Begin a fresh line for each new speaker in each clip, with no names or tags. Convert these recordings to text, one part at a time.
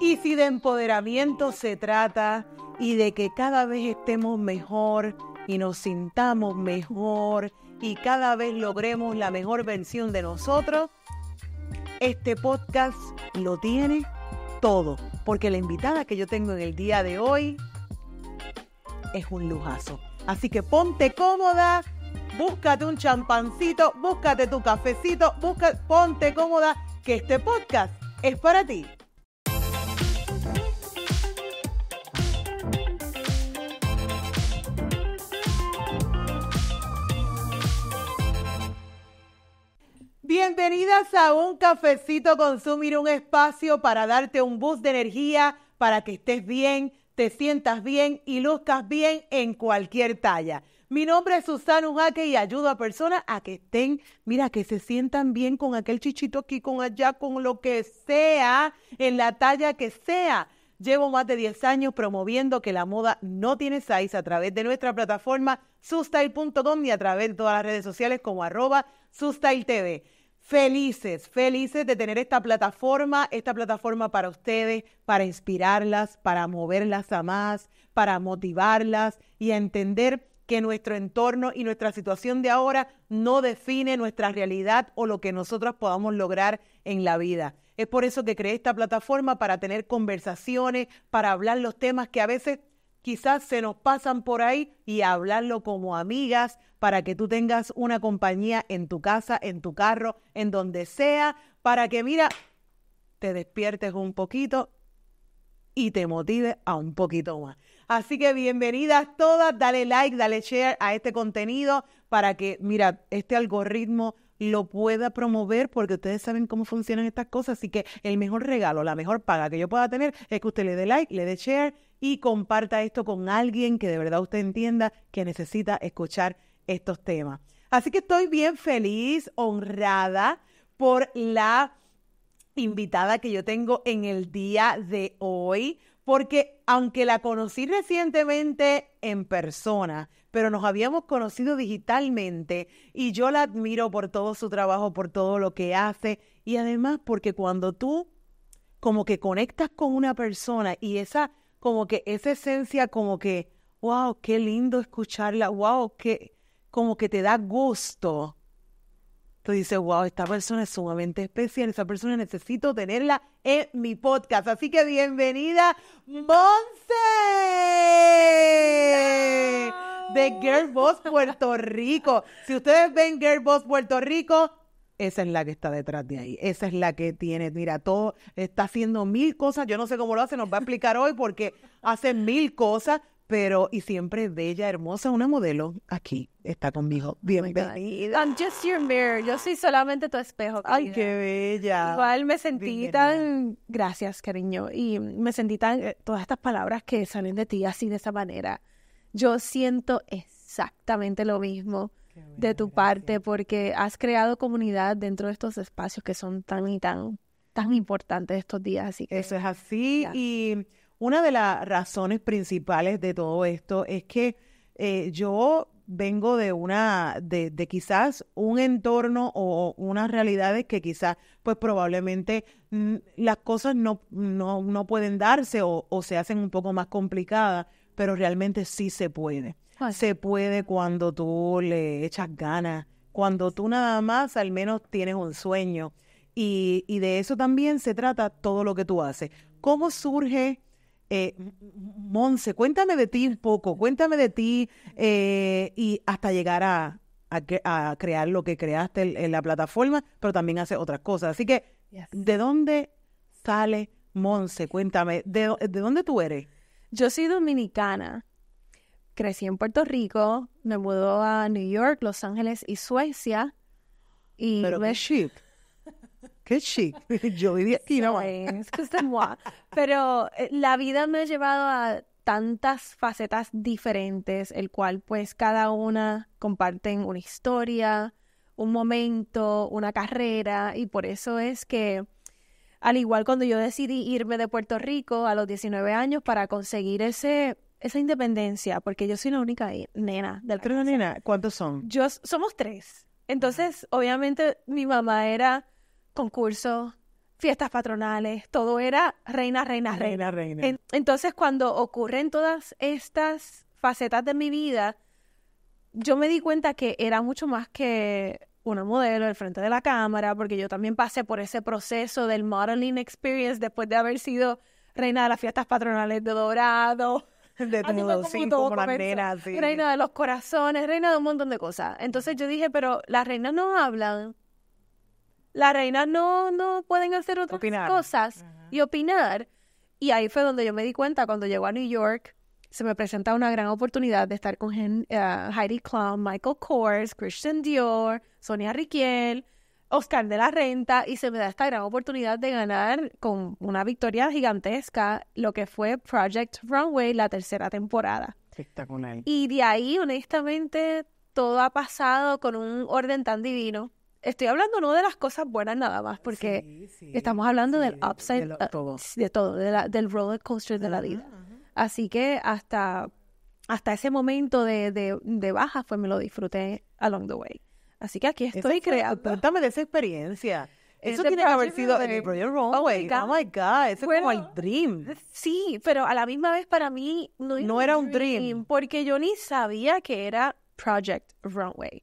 Y si de empoderamiento se trata y de que cada vez estemos mejor y nos sintamos mejor y cada vez logremos la mejor versión de nosotros, este podcast lo tiene todo, porque la invitada que yo tengo en el día de hoy es un lujazo. Así que ponte cómoda, búscate un champancito, búscate tu cafecito, busca, ponte cómoda, que este podcast es para ti. Bienvenidas a Un Cafecito Consumir, un espacio para darte un boost de energía para que estés bien, te sientas bien y luzcas bien en cualquier talla. Mi nombre es Susana Ujaque y ayudo a personas a que estén, mira, que se sientan bien con aquel chichito aquí, con allá, con lo que sea, en la talla que sea. Llevo más de 10 años promoviendo que la moda no tiene size a través de nuestra plataforma Sustail.com y a través de todas las redes sociales como arroba sustyletv felices, felices de tener esta plataforma, esta plataforma para ustedes, para inspirarlas, para moverlas a más, para motivarlas y entender que nuestro entorno y nuestra situación de ahora no define nuestra realidad o lo que nosotros podamos lograr en la vida. Es por eso que creé esta plataforma para tener conversaciones, para hablar los temas que a veces quizás se nos pasan por ahí y hablarlo como amigas para que tú tengas una compañía en tu casa, en tu carro, en donde sea, para que mira, te despiertes un poquito y te motive a un poquito más. Así que bienvenidas todas, dale like, dale share a este contenido para que, mira, este algoritmo lo pueda promover porque ustedes saben cómo funcionan estas cosas. Así que el mejor regalo, la mejor paga que yo pueda tener es que usted le dé like, le dé share y comparta esto con alguien que de verdad usted entienda que necesita escuchar estos temas. Así que estoy bien feliz, honrada por la invitada que yo tengo en el día de hoy, porque aunque la conocí recientemente en persona, pero nos habíamos conocido digitalmente y yo la admiro por todo su trabajo, por todo lo que hace y además porque cuando tú como que conectas con una persona y esa como que esa esencia como que, wow, qué lindo escucharla, wow, que como que te da gusto. Tú dices, wow, esta persona es sumamente especial, esa persona necesito tenerla en mi podcast. Así que bienvenida, Monse de Girl Boss Puerto Rico. Si ustedes ven Girl Boss Puerto Rico, esa es la que está detrás de ahí. Esa es la que tiene, mira, todo está haciendo mil cosas. Yo no sé cómo lo hace, nos va a explicar hoy porque hace mil cosas, pero y siempre bella, hermosa, una modelo aquí está conmigo. Oh Bienvenida. I'm just your mirror. Yo soy
solamente tu espejo. Ay, qué bella. Igual me sentí tan gracias, cariño, y me sentí tan eh, todas estas palabras que salen de ti así de esa manera. Yo siento exactamente lo mismo de tu parte porque has creado comunidad dentro de estos espacios que son tan y tan, tan importantes estos días. Así Eso es
así y una de las razones principales de todo esto es que eh, yo vengo de una, de, quizás un entorno o unas realidades que quizás, pues probablemente mm, las cosas no, no, no pueden darse o, se hacen un poco más complicadas, pero realmente sí se puede. Se puede cuando tú le echas ganas, cuando tú nada más al menos tienes un sueño. Y, de eso también se trata todo lo que tú haces. ¿Cómo surge eh, Monse? Cuéntame de ti un poco, cuéntame de ti eh, y hasta llegar a, crear lo que creaste en, la plataforma, pero también hace otras cosas. Así que, ¿de dónde sale Monse? Cuéntame, ¿de, ¿de dónde tú eres? Yo soy dominicana crecí en
Puerto Rico, me mudó a New York, Los Ángeles y Suecia. Y Pero qué chic. Qué chic. Yo viví aquí, no Pero eh, la vida me ha llevado a tantas facetas diferentes, el cual pues cada una comparten una historia, un momento, una carrera, y por eso es que al igual cuando yo decidí irme de Puerto Rico a los 19 años para conseguir ese esa independencia, porque yo soy la única
nena del tres nena? ¿Cuántos son? Yo,
somos tres. Entonces, obviamente, mi mamá era concurso, fiestas patronales, todo era reina, reina, reina. Reina, entonces, cuando ocurren todas estas facetas de mi vida, yo me di cuenta que era mucho más que una modelo al frente de la cámara, porque yo también pasé por ese proceso del modeling experience después de haber sido reina de las fiestas patronales de Dorado de Reina de los corazones, reina de un montón de cosas. Entonces yo dije, pero las reinas no hablan. Las reinas no, no pueden hacer otras cosas y opinar. Y ahí fue donde yo me di cuenta cuando llego a New York se me presenta una gran oportunidad de estar con eh, Heidi Klum, Michael Kors, Christian Dior, Sonia Riquel, Oscar de la Renta y se me da esta gran oportunidad de ganar con una victoria gigantesca lo que fue Project Runway, la tercera temporada.
Espectacular. Y
de ahí, honestamente, todo ha pasado con un orden tan divino. Estoy hablando no de las cosas buenas nada más, porque estamos hablando del upside, uh, de, todo. de del roller coaster de la vida. Así que hasta, hasta ese momento de, de, de baja, fue me lo disfruté along the way. Así que aquí estoy creando. Cuéntame
de esa experiencia. Eh, eso tiene que haber sido en el Project Runway. Oh, oh my God, eso es como el dream. Eh, sí, pero a la misma vez para mí no, era un dream, Porque yo ni
sabía que era Project Runway.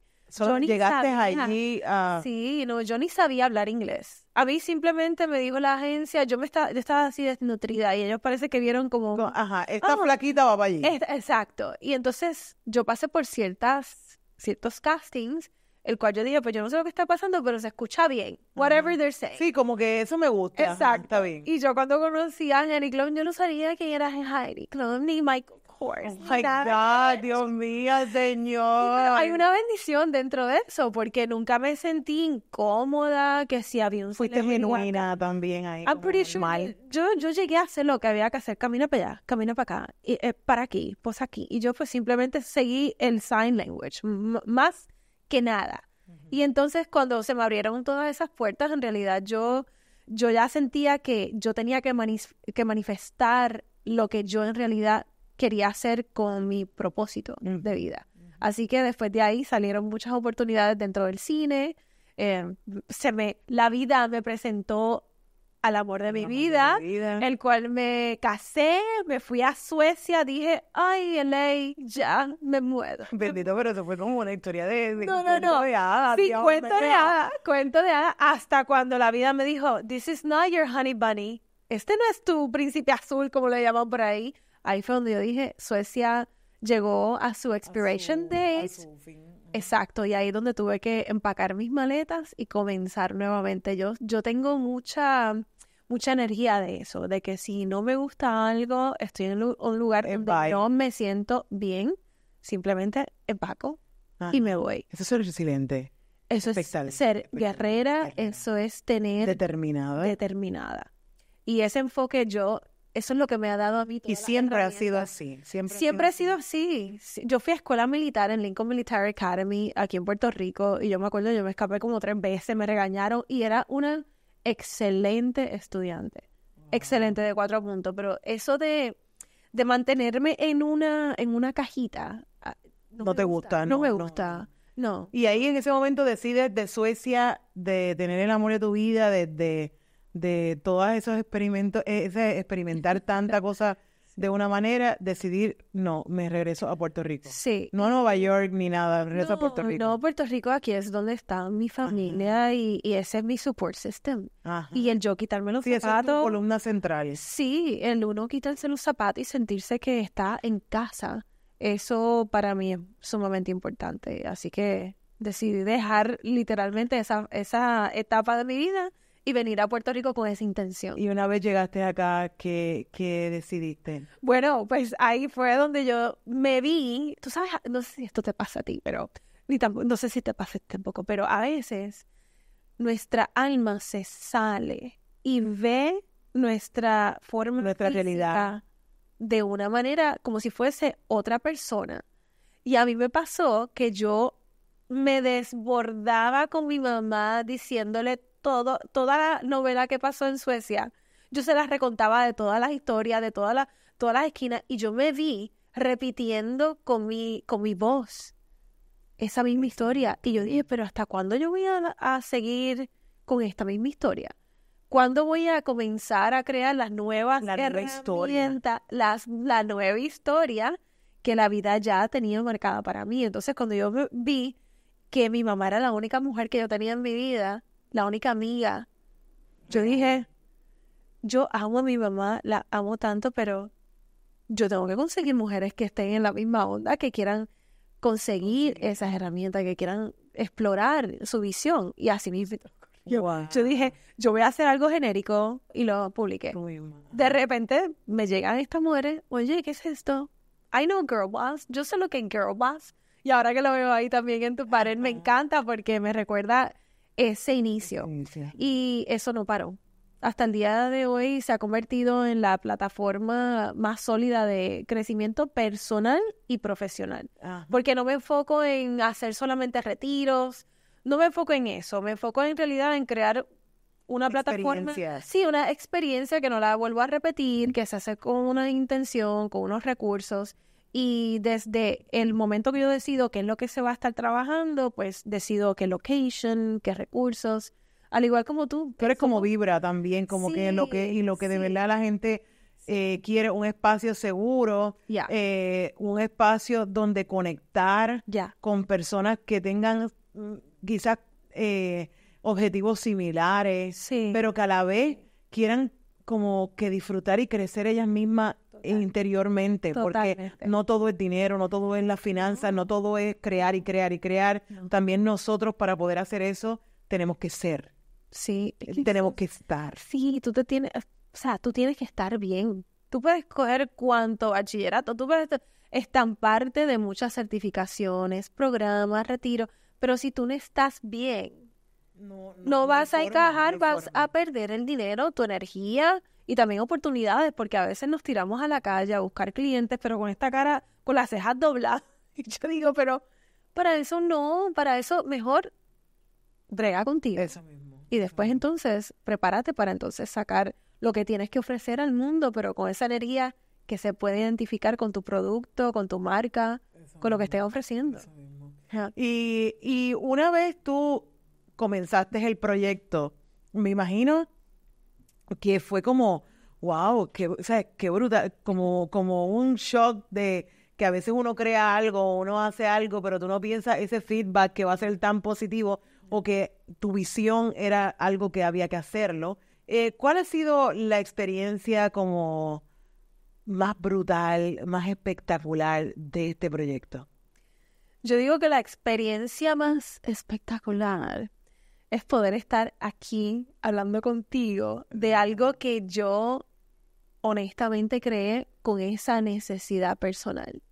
llegaste allí a... Sí,
no, yo ni sabía hablar inglés. A mí simplemente me dijo la agencia, yo me estaba, así desnutrida y ellos parece que vieron como... ajá, esta ah, flaquita va para allí. exacto. Y entonces yo pasé por ciertas, ciertos castings el cual yo dije, pues yo no sé lo que está pasando, pero se escucha bien. Whatever they're saying. Sí, como que eso me gusta. Exacto. bien. Y yo cuando conocí a Heidi Klum, yo no sabía que era Heidi Klum ni Michael Kors. Oh my God, Dios mío, señor. hay una bendición dentro de eso, porque nunca me sentí incómoda, que si había un Fuiste genuina también ahí. I'm pretty sure. Yo, yo llegué a hacer lo que había que hacer. Camina para allá, camina para acá, y, eh, para aquí, pues aquí. Y yo pues simplemente seguí el sign language. más que nada. Y entonces cuando se me abrieron todas esas puertas, en realidad yo, yo ya sentía que yo tenía que, manifestar lo que yo en realidad quería hacer con mi propósito mm. de vida. Así que después de ahí salieron muchas oportunidades dentro del cine. Eh, se me, la vida me presentó al amor de, mi, vida, el cual me casé, me fui a Suecia, dije, ay, LA, ya me muero.
Bendito, pero eso fue como una historia de... no, no, no.
cuento de hadas, cuento de hadas, hasta cuando la vida me dijo, this is not your honey bunny, este no es tu príncipe azul, como le llaman por ahí. Ahí fue donde yo dije, Suecia llegó a su expiration date. Exacto, y ahí es donde tuve que empacar mis maletas y comenzar nuevamente. Yo, yo tengo mucha, mucha energía de eso, de que si no me gusta algo, estoy en un lugar en donde no me siento bien, simplemente empaco ah, y me voy. Eso es
ser resiliente.
Eso es ser guerrera, eso es tener... Determinada. ¿eh? Determinada. Y ese enfoque yo
eso es lo que me ha dado a mí. Y siempre ha sido así. Siempre,
ha sido así. Yo fui a escuela militar en Lincoln Military Academy aquí en Puerto Rico y yo me acuerdo, yo me escapé como tres veces, me regañaron y era una excelente estudiante. Excelente de cuatro puntos, pero eso de, de mantenerme en una, en una cajita. Ah,
no, te gusta, no, me gusta. No. Y ahí en ese momento decides de Suecia, de tener el amor de tu vida, desde... De de todos esos experimentos, eh, ese experimentar tanta cosa de una manera, decidir, no, me regreso a Puerto Rico. Sí. No a Nueva York ni nada, me regreso a Puerto Rico.
No, Puerto Rico aquí es donde está mi familia y, ese es mi support system. Y el yo quitarme los zapatos. Esa es
columna central. Sí,
el uno quitarse los zapatos y sentirse que está en casa. Eso para mí es sumamente importante. Así que decidí dejar literalmente esa, esa etapa de mi vida y venir a Puerto Rico con esa intención. Y
una vez llegaste acá, ¿qué, qué decidiste?
Bueno, pues ahí fue donde yo me vi, tú sabes, no sé si esto te pasa a ti, pero ni no sé si te pasa tampoco, pero a veces nuestra alma se sale y ve nuestra forma nuestra realidad de una manera como si fuese otra persona. Y a mí me pasó que yo me desbordaba con mi mamá diciéndole toda la novela que pasó en Suecia, yo se las recontaba de todas las historias, de todas las, todas las esquinas, y yo me vi repitiendo con mi, con mi voz esa misma historia. Y yo dije, pero ¿hasta cuándo yo voy a, seguir con esta misma historia? ¿Cuándo voy a comenzar a crear las nuevas la Las, la nueva historia que la vida ya ha tenido marcada para mí? Entonces, cuando yo vi que mi mamá era la única mujer que yo tenía en mi vida, la única amiga. Yo dije, yo amo a mi mamá, la amo tanto, pero yo tengo que conseguir mujeres que estén en la misma onda, que quieran conseguir esas herramientas, que quieran explorar su visión. Y así mismo. Yo, dije, yo voy a hacer algo genérico y lo publiqué. De repente me llegan estas mujeres, oye, ¿qué es esto? I know girl boss, yo sé lo que es girl boss. Y ahora que lo veo ahí también en tu pared, me encanta porque me recuerda ese inicio. Y eso no paró. Hasta el día de hoy se ha convertido en la plataforma más sólida de crecimiento personal y profesional. Porque no me enfoco en hacer solamente retiros, no me enfoco en eso, me enfoco en realidad en crear una plataforma. Sí, una experiencia que no la vuelvo a repetir, que se hace con una intención, con unos recursos y desde el momento que yo decido qué es lo que se va a estar trabajando, pues decido qué location, qué recursos.
Al igual como tú. Tú eres como vibra también, como que lo que, y lo que de verdad la gente eh, quiere un espacio seguro, eh, un espacio donde conectar con personas que tengan mm, quizás eh, objetivos similares, pero que a la vez quieran como que disfrutar y crecer ellas mismas interiormente, porque no todo es dinero, no todo es la finanza, no. todo es crear y crear y crear. También nosotros para poder hacer eso tenemos que ser. Sí, eh, tenemos que estar.
Sí, tú te tienes, o sea, tú tienes que estar bien. Tú puedes coger cuánto bachillerato, tú puedes parte de muchas certificaciones, programas, retiro, pero si tú no estás bien, no vas a encajar, vas a perder el dinero, tu energía, y también oportunidades, porque a veces nos tiramos a la calle a buscar clientes, pero con esta cara, con las cejas dobladas. Y yo digo, pero para eso no, para eso mejor brega contigo. Y después entonces, prepárate para entonces sacar lo que tienes que ofrecer al mundo, pero con esa energía que se puede identificar con tu producto, con tu marca, con lo que estés
ofreciendo. Y, y una vez tú comenzaste el proyecto, me imagino que fue como, wow, que, qué brutal, como, como un shock de que a veces uno crea algo, uno hace algo, pero tú no piensas ese feedback que va a ser tan positivo o que tu visión era algo que había que hacerlo. Eh, ¿Cuál ha sido la experiencia como más brutal, más espectacular de este proyecto?
Yo digo que la experiencia más espectacular es poder estar aquí hablando contigo de algo que yo honestamente creé con esa necesidad personal.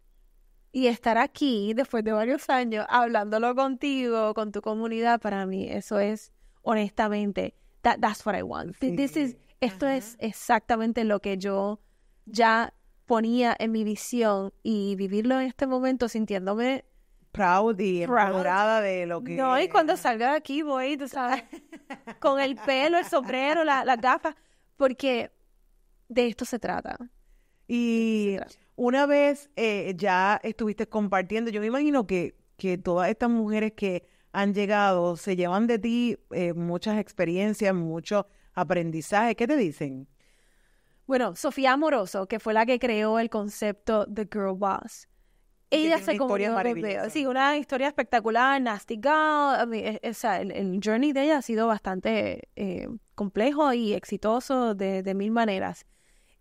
Y estar aquí después de varios años hablándolo contigo, con tu comunidad, para mí eso es honestamente, that's what I want. esto es exactamente lo que yo ya ponía en mi visión y vivirlo en este momento sintiéndome
y de lo que... No, y
cuando salga de aquí voy, tú sabes, con el pelo, el sombrero, las gafas, porque de esto se trata.
Y una vez eh, ya estuviste compartiendo, yo me imagino que, que todas estas mujeres que han llegado se llevan de ti eh, muchas experiencias, mucho aprendizaje. ¿Qué te dicen?
Bueno, Sofía Amoroso, que fue la que creó el concepto The Girl Boss, ella se comunica Sí, una historia espectacular, Nasty Girl, e, el, journey de ella ha sido bastante eh, complejo y exitoso de, mil maneras.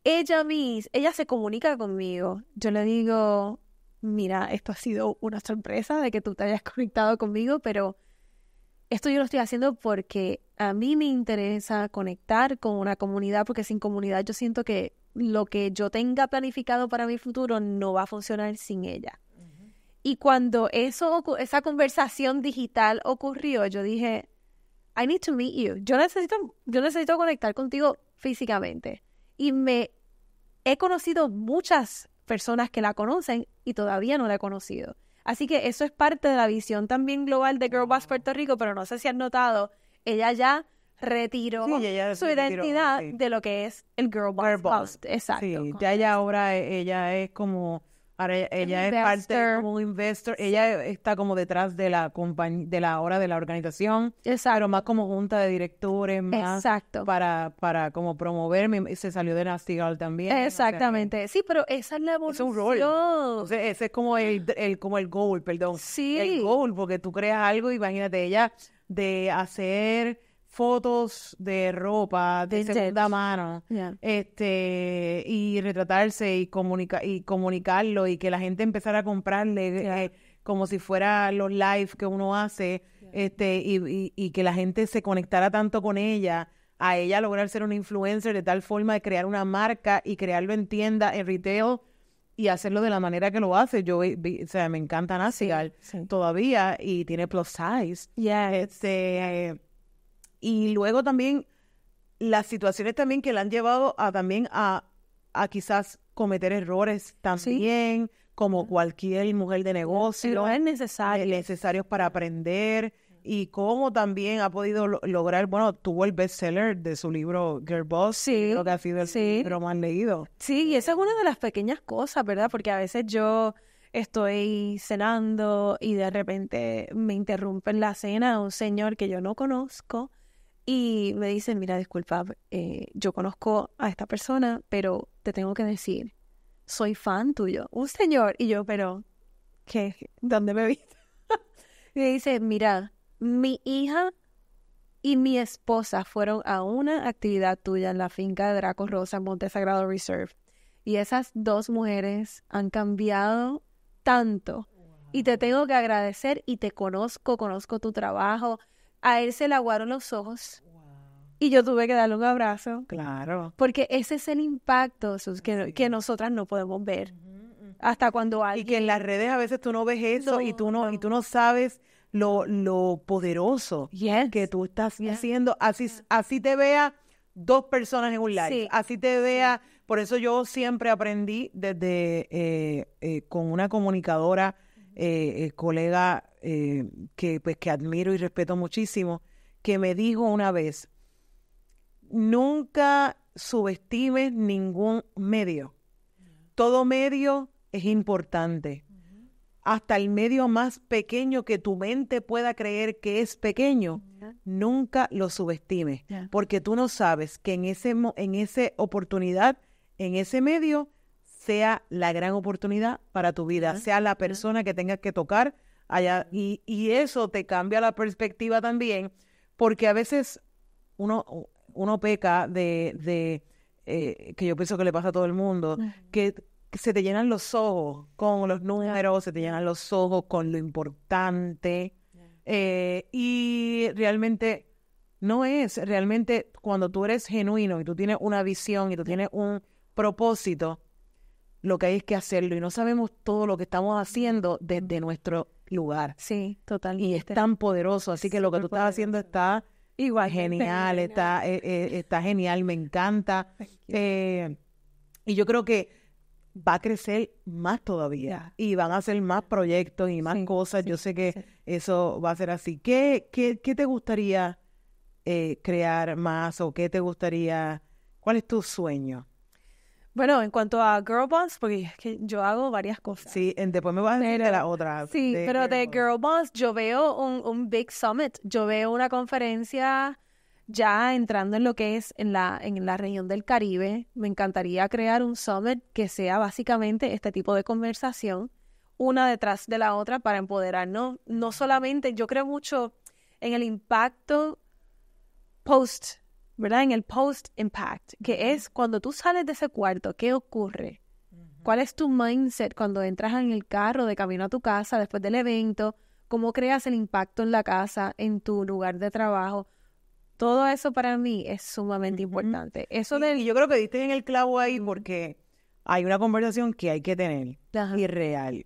Ella ella se comunica conmigo. Yo le digo, mira, esto ha sido una sorpresa de que tú te hayas conectado conmigo, pero esto yo lo estoy haciendo porque a mí me interesa conectar con una comunidad, porque sin comunidad yo siento que lo que yo tenga planificado para mi futuro no va a funcionar sin ella. Y cuando esa conversación digital ocurrió, yo dije, I need to meet you. Yo necesito, yo necesito conectar contigo físicamente. Y me he conocido muchas personas que la conocen y todavía no la he conocido. Así que eso es parte de la visión también global de Girl ah. Puerto Rico, pero no sé si has notado, ella ya retiró su identidad de lo que es el girl boss. Exacto.
ya ella ahora e, ella es como ella es parte como un investor, ella está como detrás de la de la hora de la organización, Exacto. pero más como junta de directores, Exacto. para para como promoverme. se salió de Nasty Girl también. Exactamente. sí, pero esa es la evolución. Es un rol. ese es como el, el como el goal, perdón. Sí. El goal porque tú creas algo, imagínate ella de hacer fotos de ropa de, segunda mano este y retratarse y comunica y comunicarlo y que la gente empezara a comprarle eh, eh, como si fuera los live que uno hace este y, y, que la gente se conectara tanto con ella a ella lograr ser una influencer de tal forma de crear una marca y crearlo en tienda en retail y hacerlo de la manera que lo hace. Yo, o sea, me encanta Nacigal todavía y tiene plus size. ya Este, eh, y luego también las situaciones también que la han llevado a también a, quizás cometer errores también, como cualquier mujer de negocio. Eh, necesario. Es Necesarios para aprender. Y cómo también ha podido lograr, bueno, tuvo el bestseller de su libro Girl Boss, sí, lo que ha sido el libro más leído.
Sí, y esa es una de las pequeñas cosas, ¿verdad? Porque a veces yo
estoy
cenando y de repente me interrumpe en la cena un señor que yo no conozco y me dice, mira, disculpa, eh, yo conozco a esta persona, pero te tengo que decir, soy fan tuyo, un señor. Y yo, pero, ¿qué? ¿Dónde me viste? y me dice, mira, mi hija y mi esposa fueron a una actividad tuya en la finca de Draco Rosa, Monte Sagrado Reserve. Y esas dos mujeres han cambiado tanto. Y te tengo que agradecer y te conozco, conozco tu trabajo, a él se le aguaron los ojos. Y yo tuve que darle un abrazo. Claro. Porque ese es el impacto que, nosotras no podemos ver.
Hasta cuando alguien... Y que en las redes a veces tú no ves eso y, tú no, y tú no sabes lo, lo poderoso que tú estás haciendo. Así, así te vea dos personas en un live. Así te vea... Por eso yo siempre aprendí desde eh, eh, con una comunicadora, eh, colega eh, que, pues, que admiro y respeto muchísimo, que me dijo una vez, nunca subestimes ningún medio. Todo medio es importante. Hasta el medio más pequeño que tu mente pueda creer que es pequeño, nunca lo subestimes, porque tú no sabes que en ese en esa oportunidad, en ese medio sea la gran oportunidad para tu vida, sea la persona que tengas que tocar, y, eso te cambia la perspectiva también, porque a veces uno, uno peca de, eh, que yo pienso que le pasa a todo el mundo, que, se te llenan los ojos con los números, se te llenan los ojos con lo importante. Eh, y realmente no es, realmente cuando tú eres genuino y tú tienes una visión y tú tienes un propósito, lo que hay es que hacerlo y no sabemos todo lo que estamos haciendo desde nuestro lugar. Sí, totalmente. Y es tan poderoso, así que lo que tú estás haciendo está igual genial, está, eh, eh, está genial, me encanta. Eh, y yo creo que va a crecer más todavía y van a hacer más proyectos y más cosas. yo sé que eso va a ser así. ¿Qué, qué, qué te gustaría crear más o qué te gustaría, cuál es tu sueño? Bueno, en cuanto a girl bonds, porque yo hago varias cosas. Sí, después me voy a decir la otra. Sí, pero de girl
bonds yo veo un, big summit, yo veo una conferencia ya entrando en lo que es en la, en la región del Caribe. Me encantaría crear un summit que sea básicamente este tipo de conversación, una detrás de la otra para empoderarnos. No solamente, yo creo mucho en el impacto post ¿verdad? En el post impact, que es cuando tú sales de ese cuarto, ¿qué ocurre? ¿Cuál es tu mindset cuando entras en el carro de camino a tu casa después del evento? ¿Cómo creas el impacto en la casa, en tu lugar de trabajo? Todo eso para mí es sumamente importante.
Eso y, yo creo que diste en el clavo ahí porque hay una conversación que hay que tener y real.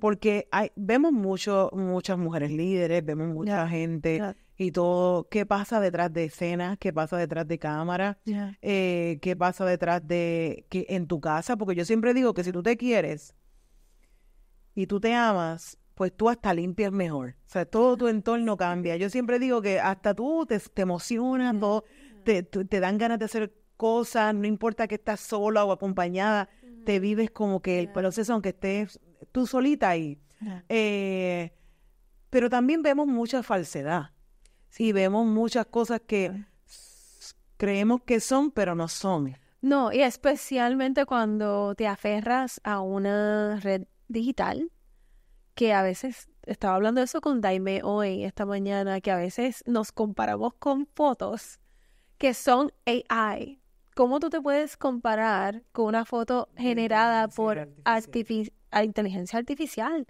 Porque vemos mucho, muchas mujeres líderes, vemos mucha gente y todo qué pasa detrás de escenas, qué pasa detrás de cámara, eh, qué pasa detrás de que en tu casa, porque yo siempre digo que si tú te quieres y tú te amas, pues tú hasta limpias mejor. O sea, todo tu entorno cambia. Yo siempre digo que hasta tú te, emocionas, mm. te, dan ganas de hacer cosas, no importa que estás sola o acompañada, te vives como que el proceso, aunque estés tú solita ahí. Eh, pero también vemos mucha falsedad si vemos muchas cosas que mm. creemos que son, pero no son.
No, y especialmente cuando te aferras a una red digital, que a veces, estaba hablando de eso con Daime hoy, esta mañana, que a veces nos comparamos con fotos que son AI. ¿Cómo tú te puedes comparar con una foto generada por inteligencia artificial?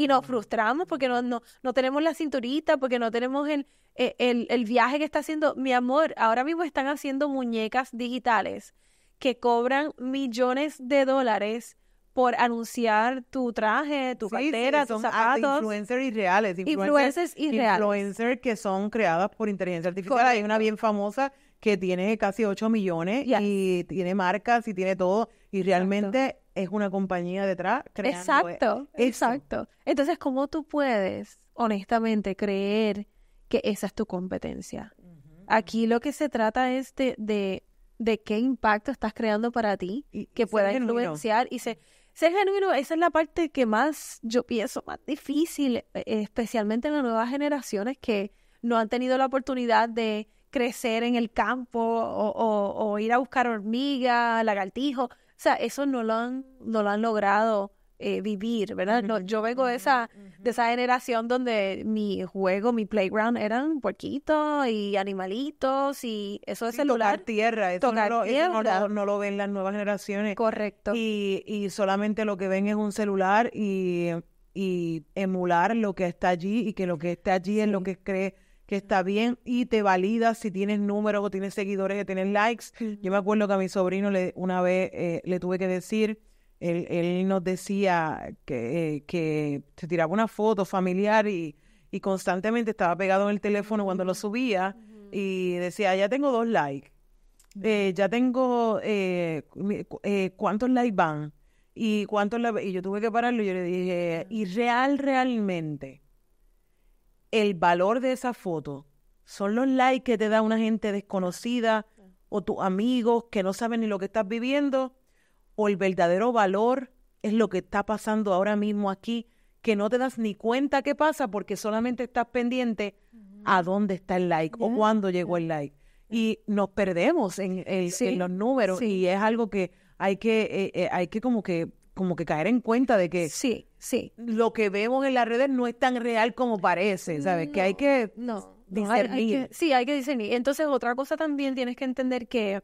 y nos frustramos porque no, no, no tenemos la cinturita, porque no tenemos el, e, el, el viaje que está haciendo. Mi amor, ahora mismo están haciendo muñecas digitales que cobran millones de dólares por anunciar tu traje, tu cartera, tus zapatos. Influencers
irreales. Influencers, irreales. Influencers que son creadas por inteligencia artificial. Hay una bien famosa que tiene casi 8 millones y tiene marcas y tiene todo. Y realmente es una compañía detrás. Creando exacto, exacto. Entonces,
¿cómo tú puedes honestamente creer que esa es tu competencia? Aquí lo que se trata es de, de, qué impacto estás creando para ti que pueda influenciar y se, ser genuino. Esa es la parte que más, yo pienso, más difícil, e, especialmente en las nuevas generaciones que no han tenido la oportunidad de crecer en el campo o, o ir a buscar hormigas, lagartijos sea, eso no lo han, no lo han logrado eh, vivir, ¿verdad? yo vengo de esa, de esa generación donde mi juego, mi playground eran puerquitos y animalitos y eso es celular. tierra, eso, tocar no, lo,
no, lo, ven las nuevas generaciones. Correcto. Y, y solamente lo que ven es un celular y, y emular lo que está allí y que lo que está allí es lo que cree que está bien y te valida si tienes números o tienes seguidores que tienes likes. Yo me acuerdo que a mi sobrino le, una vez eh, le tuve que decir, él, nos decía eh, que, se tiraba una foto familiar y, constantemente estaba pegado en el teléfono cuando lo subía y decía, ah, ya tengo dos likes, eh, ya tengo, ¿cuántos likes van? Y, cuántos y yo tuve que pararlo y le dije, y real, realmente el valor de esa foto son los likes que te da una gente desconocida o tus amigos que no saben ni lo que estás viviendo, o el verdadero valor es lo que está pasando ahora mismo aquí, que no te das ni cuenta qué pasa porque solamente estás pendiente a dónde está el like o cuándo llegó el like. Y nos perdemos en, los números y es algo que hay que, eh, eh, hay que como que como que caer en cuenta de que sí, sí. lo que vemos en las redes no es tan real como parece, ¿sabes? que hay que no, discernir. que, sí, hay que discernir.
Entonces, otra cosa también tienes que entender que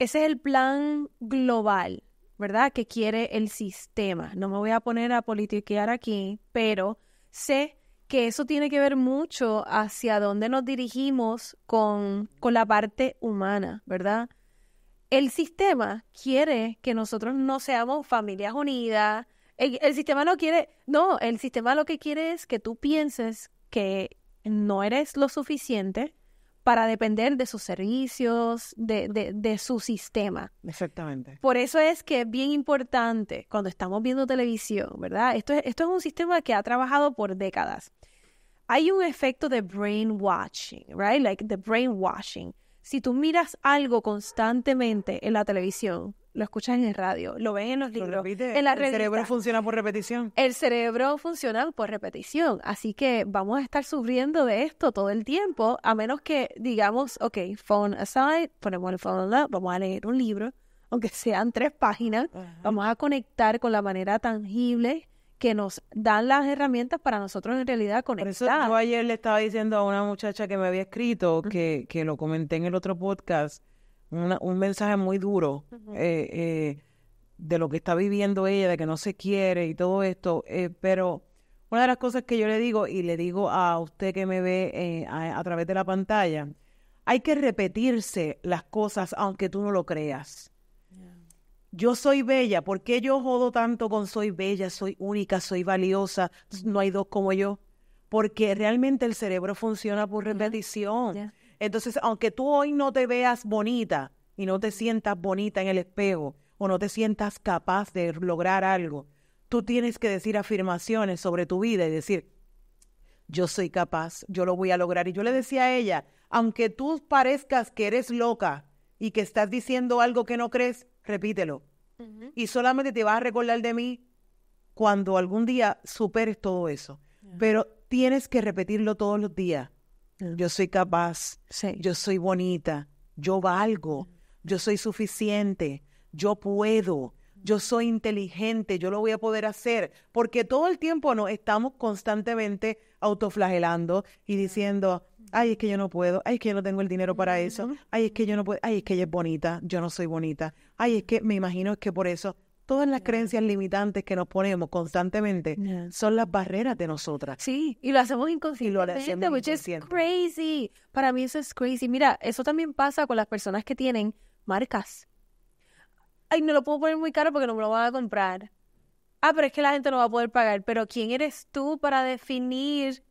ese es el plan global, ¿verdad? Que quiere el sistema. No me voy a poner a politiquear aquí, pero sé que eso tiene que ver mucho hacia dónde nos dirigimos con, con la parte humana, ¿verdad? el sistema quiere que nosotros no seamos familias unidas. El, sistema no quiere, no, el sistema lo que quiere es que tú pienses que no eres lo suficiente para depender de sus servicios, de, de, de su sistema.
Exactamente.
Por eso es que es bien importante cuando estamos viendo televisión, ¿verdad? Esto es, esto es un sistema que ha trabajado por décadas. Hay un efecto de brainwashing, right? Like the brainwashing si tú miras algo constantemente en la televisión, lo escuchas en el radio,
lo ves en los libros, en la El cerebro funciona por repetición.
El cerebro funciona por repetición, así que vamos a estar sufriendo de esto todo el tiempo, a menos que digamos, ok, phone aside, ponemos el phone up, vamos a leer un libro, aunque sean tres páginas, vamos a conectar con la manera tangible que nos dan las herramientas para nosotros en realidad conectar. Por eso yo
ayer le estaba diciendo a una muchacha que me había escrito, que, que lo comenté en el otro podcast, un mensaje muy duro eh, eh, de lo que está viviendo ella, de que no se quiere y todo esto, eh, pero una de las cosas que yo le digo, y le digo a usted que me ve a, través de la pantalla, hay que repetirse las cosas aunque tú no lo creas yo soy bella, ¿por qué yo jodo tanto con soy bella, soy única, soy valiosa, no hay dos como yo? Porque realmente el cerebro funciona por repetición. Entonces, aunque tú hoy no te veas bonita y no te sientas bonita en el espejo o no te sientas capaz de lograr algo, tú tienes que decir afirmaciones sobre tu vida y decir, yo soy capaz, yo lo voy a lograr. Y yo le decía a ella, aunque tú parezcas que eres loca, y que estás diciendo algo que no crees, repítelo. Y solamente te vas a recordar de mí cuando algún día superes todo eso. Pero tienes que repetirlo todos los días. Yo soy capaz, yo soy bonita, yo valgo, mm. yo soy suficiente, yo puedo, mm. yo soy inteligente, yo lo voy a poder hacer, porque todo el tiempo nos estamos constantemente autoflagelando y mm. diciendo, ay, es que yo no puedo, ay, es que yo no tengo el dinero para eso, ay, es que yo no puedo, ay, es que ella es bonita, yo no soy bonita, ay, es que me imagino que por eso todas las creencias limitantes que nos ponemos constantemente son las barreras de nosotras. Sí, y lo hacemos inconscientemente, y lo crazy. Para mí eso es crazy.
Mira, eso también pasa con las personas que tienen marcas. Ay, no lo puedo poner muy caro porque no me lo van a comprar. Ah, pero es que la gente no va a poder pagar. Pero ¿quién eres tú para definir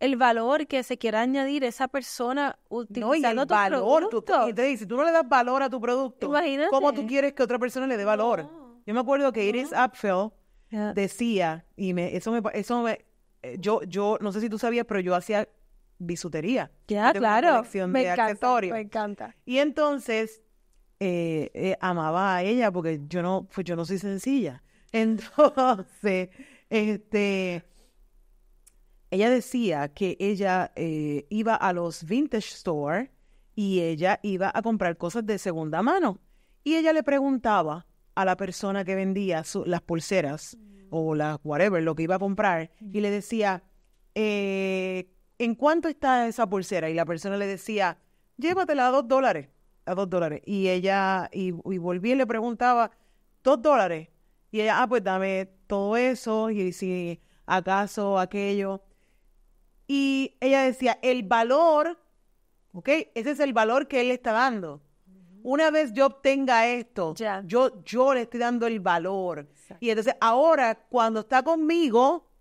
el valor que se quiera añadir esa persona
utilizando el tu producto. y te dice, si tú no le das valor a tu producto, ¿cómo tú quieres que otra persona le dé valor? Yo me acuerdo que Iris Apfel decía, y me, eso me, eso eh, yo, yo, no sé si tú sabías, pero yo hacía bisutería. Ya, claro. me encanta, Me encanta. Y entonces, eh, eh, amaba a ella porque yo no, pues yo no soy sencilla. Entonces, este ella decía que ella eh, iba a los vintage store y ella iba a comprar cosas de segunda mano. Y ella le preguntaba a la persona que vendía las pulseras o mm. las whatever, lo que iba a comprar, y le decía, eh, ¿en cuánto está esa pulsera? Y la persona le decía, llévatela a dos dólares, a dos dólares. Y ella, y, y volví y le preguntaba, dos dólares. Y ella, ah, pues dame todo eso, y si acaso aquello. Y ella decía, el valor, ¿ok? Ese es el valor que él le está dando. Una vez yo obtenga esto, yo, yo le estoy dando el valor. Y entonces ahora, cuando está conmigo,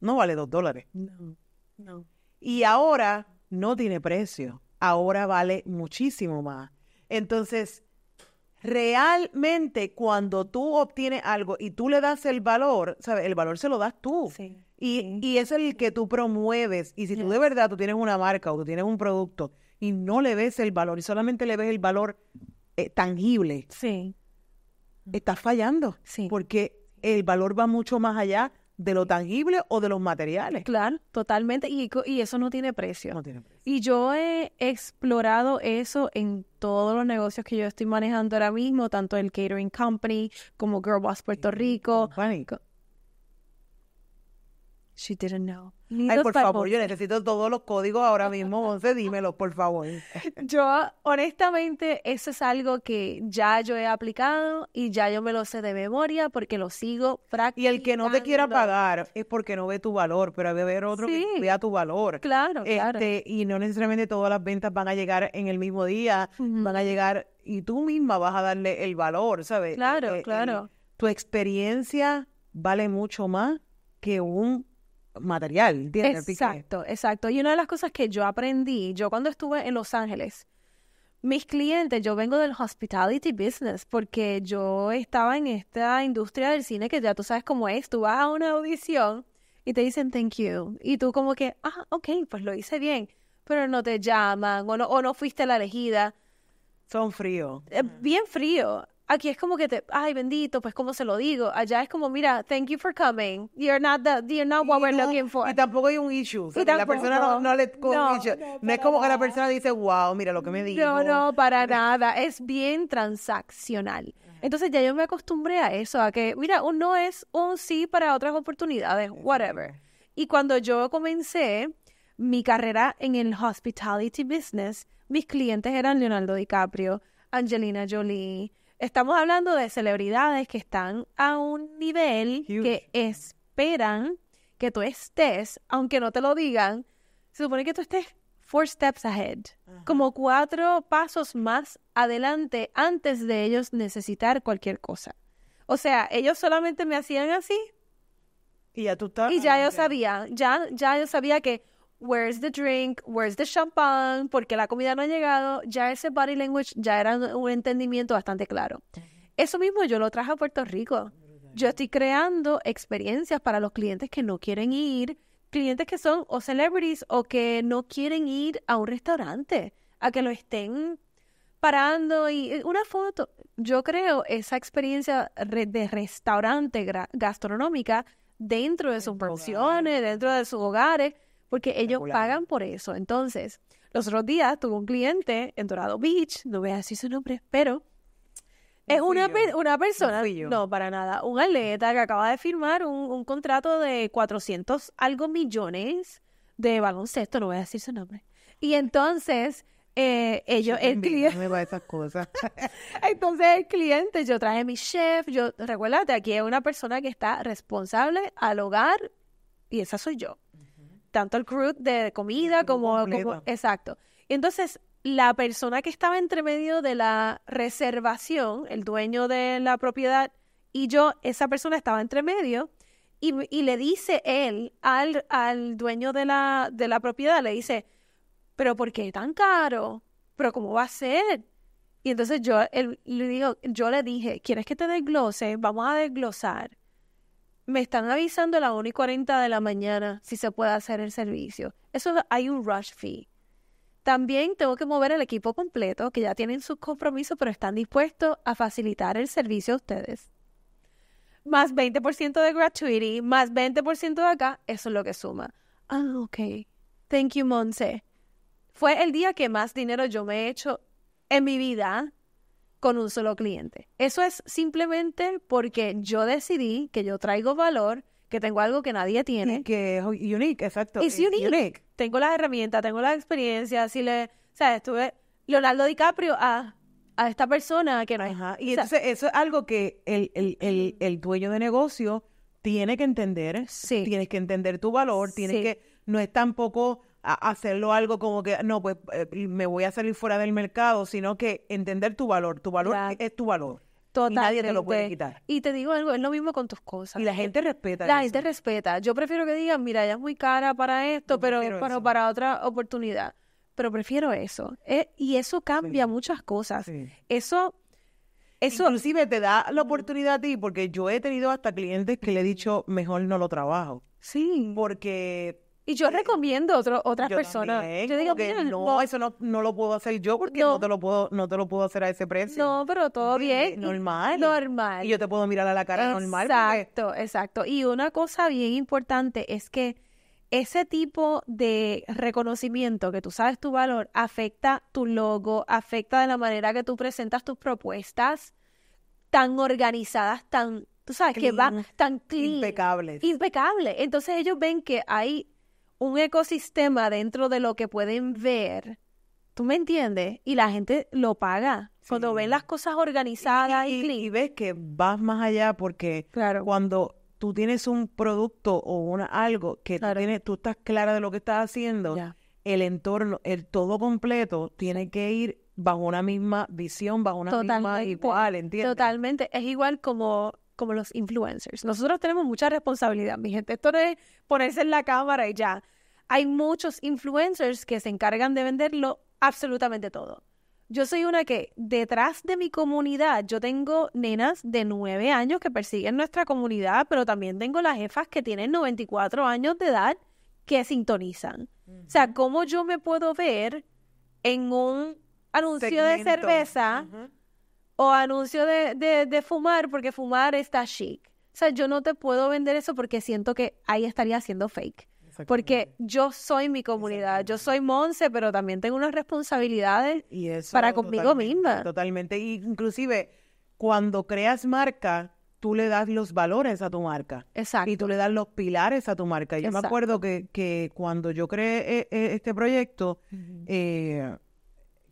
no vale dos dólares. no. Y ahora no tiene precio. Ahora vale muchísimo más. Entonces, realmente cuando tú obtienes algo y tú le das el valor, El valor se lo das tú. y, es el que tú promueves. Y si tú de verdad tú tienes una marca o tú tienes un producto y no le ves el valor y solamente le ves el valor eh, tangible, sí. estás fallando. Porque el valor va mucho más allá de lo tangible o de los materiales. Claro, totalmente. Y, y eso no tiene precio. No tiene Y yo he
explorado eso en todos los negocios que yo estoy manejando ahora mismo, tanto el Catering Company como Girl Puerto Rico.
She didn't know.
Ay, por favor, yo necesito
todos los códigos ahora mismo, Once, dímelo, por favor.
Yo, honestamente, eso es algo que ya yo he aplicado y
ya yo me lo sé de memoria porque lo sigo practicando. Y el que no te quiera pagar es porque no ve tu valor, pero debe haber otro que vea tu valor. Claro, claro. Este, y no necesariamente todas las ventas van a llegar en el mismo día, van a llegar y tú misma vas a darle el valor, ¿sabes? Claro, eh, eh, claro. tu experiencia vale mucho más que un material, Exacto,
exacto. Y una de las cosas que yo aprendí, yo cuando estuve en Los Ángeles, mis clientes, yo vengo del hospitality business porque yo estaba en esta industria del cine que ya tú sabes cómo es, tú vas a una audición y te dicen thank you y tú como que, ah, ok, pues lo hice bien, pero no te llaman o no, o no fuiste la elegida. Son frío. Eh, bien frío. Aquí es como que te, ay, bendito, pues cómo se lo digo. Allá es como, mira, thank you for coming. You're not what we're looking
for. Y tampoco hay un issue. la persona no, le es como que la persona dice, wow, mira lo que me dijo. No, no,
para nada. Es bien transaccional. Entonces ya yo me acostumbré a eso, a que, mira, un no es un sí para otras oportunidades, whatever. Y cuando yo comencé mi carrera en el hospitality business, mis clientes eran Leonardo DiCaprio, Angelina Jolie, Estamos hablando de celebridades que están a un nivel que esperan que tú estés, aunque no te lo digan, se supone que tú estés four steps ahead, como cuatro pasos más adelante antes de ellos necesitar cualquier cosa. O sea, ellos solamente me hacían así. Y ya tú Y ya yo sabía, ya, ya yo sabía que, where's the drink, where's the champagne, porque la comida no ha llegado, ya ese body language ya era un entendimiento bastante claro. Eso mismo yo lo traje a Puerto Rico. Yo estoy creando experiencias para los clientes que no quieren ir, clientes que son o celebrities o que no quieren ir a un restaurante, a que lo estén parando y eh, una foto. Yo creo esa experiencia de restaurante gastronómica dentro de sus promociones, dentro de sus hogares, porque ellos pagan por eso. Entonces, los otros días tuve un cliente en Dorado Beach, no voy a decir su nombre, pero es una, una persona, no, para nada, un atleta que acaba de firmar un, contrato de 400 algo millones de baloncesto, no voy a decir su nombre. Y entonces, eh, ellos, el cliente.
Me va esas cosas.
Entonces, el cliente, yo traje mi chef, yo, recuérdate, aquí es una persona que está responsable al hogar y esa soy yo tanto el crude de comida como, Exacto. Entonces, la persona que estaba entre medio de la reservación, el dueño de la propiedad, y yo, esa persona estaba entre medio, y, le dice él al, al dueño de la, de la propiedad, le dice, pero ¿por qué tan caro? ¿Pero cómo va a ser? Y entonces yo, él, le digo, yo le dije, ¿quieres que te desglose? Vamos a desglosar me están avisando a las 1 y 40 de la mañana si se puede hacer el servicio. Eso hay un rush fee. También tengo que mover el equipo completo, que ya tienen sus compromisos, pero están dispuestos a facilitar el servicio a ustedes. Más 20% de gratuity, más 20% de acá, eso es lo que suma. Ah, ok. Thank you, Monse. Fue el día que más dinero yo me he hecho en mi vida con un solo cliente. Eso es simplemente porque yo decidí que yo traigo valor, que tengo algo que nadie tiene. que
es unique, exacto. Es unique.
Tengo las herramientas, tengo la experiencia. Si le, o sea, estuve Leonardo DiCaprio a, a esta persona que no es. Y entonces
eso es algo que el, dueño de negocio tiene que entender. Sí. Tienes que entender tu valor, tienes que no es tampoco hacerlo algo como que, no, pues eh, me voy a salir fuera del mercado, sino que entender tu valor. Tu valor es tu valor. y nadie te lo puede quitar. Y
te digo algo, es lo mismo con tus cosas.
Y la gente respeta. La gente
respeta. Yo prefiero que digan, mira, ya es muy cara para esto, pero, para, para otra oportunidad. Pero prefiero eso.
Eh, y eso cambia muchas cosas. Eso eso inclusive te da la oportunidad a ti, porque yo he tenido hasta clientes que le he dicho, mejor no lo trabajo. Sí. Porque y yo recomiendo a otras personas. yo digo, que no, eso no, lo puedo hacer yo porque no. te lo puedo no te lo puedo hacer a ese precio. No, pero todo bien. Normal. Normal. Y yo te puedo mirar a la cara normal.
Exacto, exacto. Y una cosa bien importante es que ese tipo de reconocimiento que tú sabes tu valor afecta tu logo, afecta de la manera que tú presentas tus propuestas tan organizadas, tan, tú sabes, que van tan clean. Impecables. Impecable. Entonces ellos ven que hay un ecosistema dentro de lo que pueden ver. ¿Tú me
entiendes? Y la gente lo paga. Cuando ven las cosas organizadas y, y, ves que vas más allá porque cuando tú tienes un producto o una, algo que tú, estás clara de lo que estás haciendo, el entorno, el todo completo tiene que ir bajo una misma visión, bajo una misma
igual, ¿entiendes? Totalmente. Es igual como como los influencers. Nosotros tenemos mucha responsabilidad, mi gente. Esto no es ponerse en la cámara y ya. Hay muchos influencers que se encargan de venderlo absolutamente todo. Yo soy una que detrás de mi comunidad, yo tengo nenas de nueve años que persiguen nuestra comunidad, pero también tengo las jefas que tienen 94 años de edad que sintonizan. O sea, ¿cómo yo me puedo ver en un anuncio de cerveza? o anuncio de, fumar porque fumar está chic. O sea, yo no te puedo vender eso porque siento que ahí estaría haciendo fake. Porque yo soy mi comunidad, yo soy Monse, pero también tengo unas responsabilidades
y para conmigo misma. Totalmente. Inclusive, cuando creas marca, tú le das los valores a tu marca. Exacto. Y tú le das los pilares a tu marca. Yo me acuerdo que, cuando yo creé eh, eh, este proyecto, eh,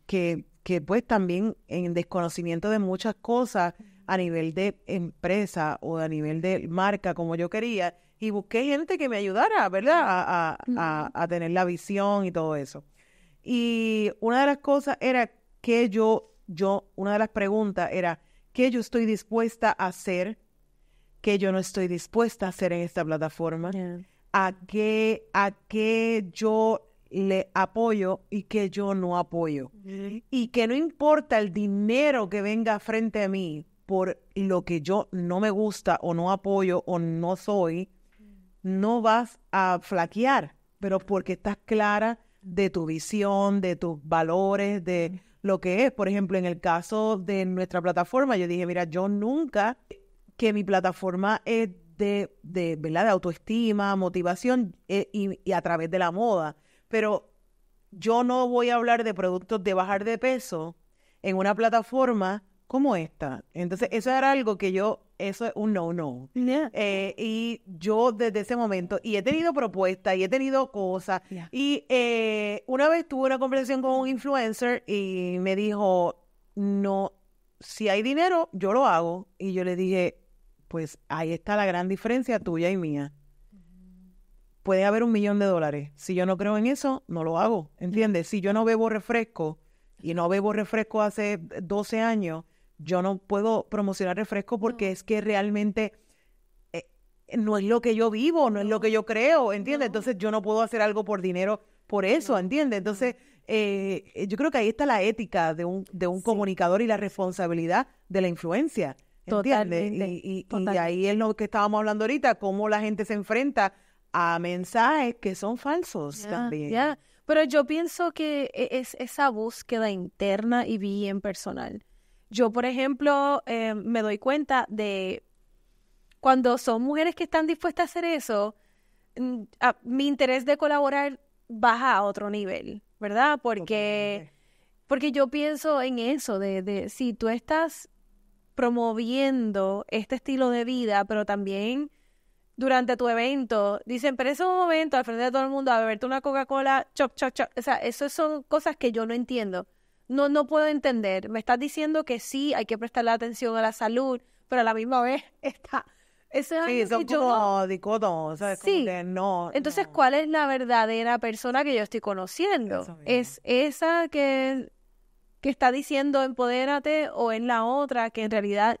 que que pues también en desconocimiento de muchas cosas a nivel de empresa o a nivel de marca como yo quería y busqué gente que me ayudara, ¿verdad? A, a, a, tener la visión y todo eso. Y una de las cosas era que yo, yo, una de las preguntas era, ¿qué yo estoy dispuesta a hacer? ¿Qué yo no estoy dispuesta a hacer en esta plataforma? ¿A, qué, ¿A qué yo le apoyo y que yo no apoyo. Y que no importa el dinero que venga frente a mí por lo que yo no me gusta o no apoyo o no soy, no vas a flaquear, pero porque estás clara de tu visión, de tus valores, de lo que es. Por ejemplo, en el caso de nuestra plataforma, yo dije, mira, yo nunca que mi plataforma es de, de, ¿verdad? de autoestima, motivación eh, y, a través de la moda pero yo no voy a hablar de productos de bajar de peso en una plataforma como esta. Entonces, eso era algo que yo, eso es un no-no. Eh, y yo desde ese momento, y he tenido propuestas, y he tenido cosas, y eh, una vez tuve una conversación con un influencer y me dijo, no, si hay dinero, yo lo hago. Y yo le dije, pues ahí está la gran diferencia tuya y mía puede haber un millón de dólares. Si yo no creo en eso, no lo hago, ¿entiendes? Si yo no bebo refresco y no bebo refresco hace 12 años, yo no puedo promocionar refresco porque es que realmente eh, no es lo que yo vivo, no, es lo que yo creo, ¿entiendes? Entonces yo no puedo hacer algo por dinero por eso, ¿entiendes? Entonces eh, yo creo que ahí está la ética de un, de un comunicador y la responsabilidad de la influencia. ¿Entiendes? Y, y ahí es lo que estábamos hablando ahorita, cómo la gente se enfrenta a mensajes que son falsos también. Pero yo pienso que e, es esa búsqueda
interna y bien personal. Yo, por ejemplo, eh, me doy cuenta de cuando son mujeres que están dispuestas a hacer eso, mm, mi interés de colaborar baja a otro nivel, ¿verdad? Porque, porque yo pienso en eso, de, de si tú estás promoviendo este estilo de vida, pero también durante tu evento, dicen, pero ese un momento al frente de todo el mundo a beberte una Coca-Cola, chop, chop, chop. O sea, eso son cosas que yo no entiendo. No, no puedo entender. Me estás diciendo que sí, hay que prestarle atención a la salud, pero a la misma vez está... Eso es
sí, de no.
Entonces, ¿cuál es la verdadera persona que yo estoy conociendo? ¿Es esa que, que está diciendo empodérate o es la otra que en realidad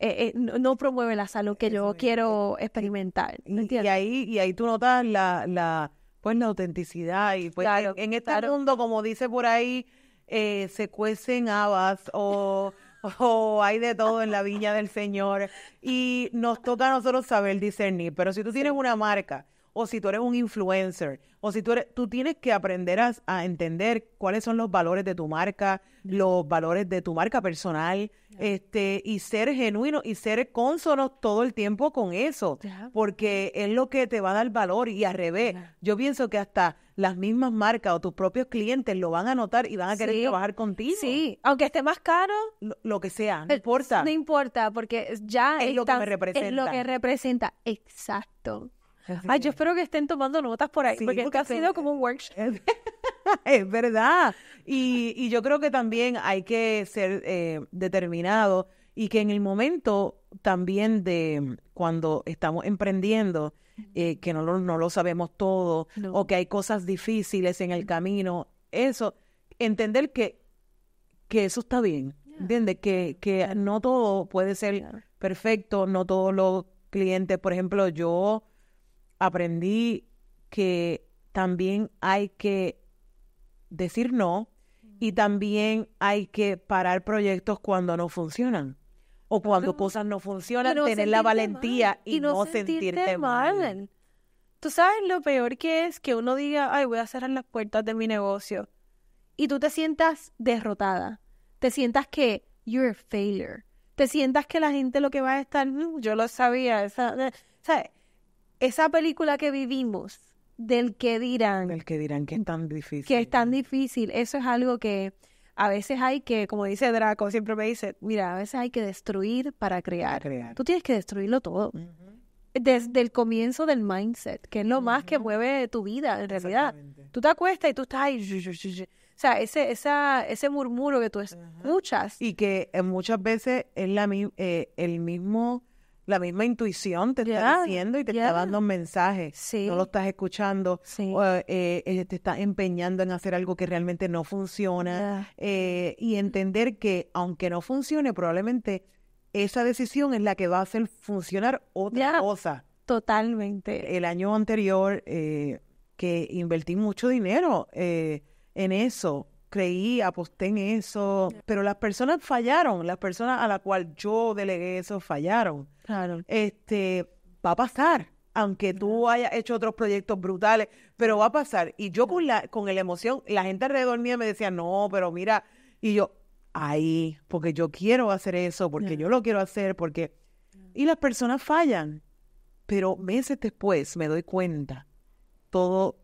eh, eh,
no promueve la salud que yo quiero experimentar. Y, ahí, y ahí tú notas la, la, pues, la autenticidad. Y pues, en, este mundo, como dice por ahí, eh, se cuecen habas o, o hay de todo en la viña del Señor. Y nos toca a nosotros saber discernir. Pero si tú tienes una marca o si tú eres un influencer, o si tú eres, tú tienes que aprender a, entender cuáles son los valores de tu marca, los valores de tu marca personal, este, y ser genuino y ser cónsonos todo el tiempo con eso, porque es lo que te va a dar valor y al revés. Yo pienso que hasta las mismas marcas o tus propios clientes lo van a notar y van a querer trabajar contigo. Sí, aunque esté más caro. Lo, que sea, no eh, importa. No importa, porque
ya es, lo que me representa. Es lo que representa, exacto. Ay, yo espero que estén tomando
notas por ahí, porque, ha sido como un workshop. es verdad. Y, y, yo creo que también hay que ser eh, determinado y que en el momento también de cuando estamos emprendiendo, eh, que no lo, sabemos todo o que hay cosas difíciles en el camino, eso, entender que, que eso está bien, ¿entiendes? Que, que no todo puede ser perfecto, no todos los clientes, por ejemplo, yo aprendí que también hay que decir no y también hay que parar proyectos cuando no funcionan o cuando cosas no funcionan, tener la valentía y, no, sentirte,
mal.
Tú sabes lo
peor que es que uno diga, ay, voy a cerrar las puertas de mi negocio. Y tú te sientas derrotada. Te sientas que you're a failure. Te sientas que la gente lo que va a estar, mm, yo lo sabía. Eh", ¿sabes? esa película que vivimos del que dirán. Del que dirán que es tan difícil. Que es tan difícil. Eso es algo que a veces hay que, como dice Draco, siempre me dice, mira, a veces hay que destruir para crear. Tú tienes que destruirlo todo. Desde el comienzo del mindset, que es lo más que mueve tu vida, en realidad. Tú te acuestas y tú estás ahí. O sea, ese, esa, ese
murmuro que tú escuchas. Y que eh, muchas veces es la, eh, el mismo la misma intuición te está diciendo y te está dando un mensaje. No lo estás escuchando. Eh, eh, te estás empeñando en hacer algo que realmente no funciona. Eh, y entender que aunque no funcione, probablemente esa decisión es la que va a hacer funcionar otra cosa. Totalmente. El año anterior que invertí mucho dinero en eso creí, aposté en eso, pero las personas fallaron, las personas a las cuales yo delegué eso fallaron. Claro. Este, va a pasar, aunque tú hayas hecho otros proyectos brutales, pero va a pasar. Y yo con la, con la emoción, la gente alrededor mía me decía, no, pero mira, y yo, ahí, porque yo quiero hacer eso, porque yo lo quiero hacer, porque... Y las personas fallan, pero meses después me doy cuenta, todo,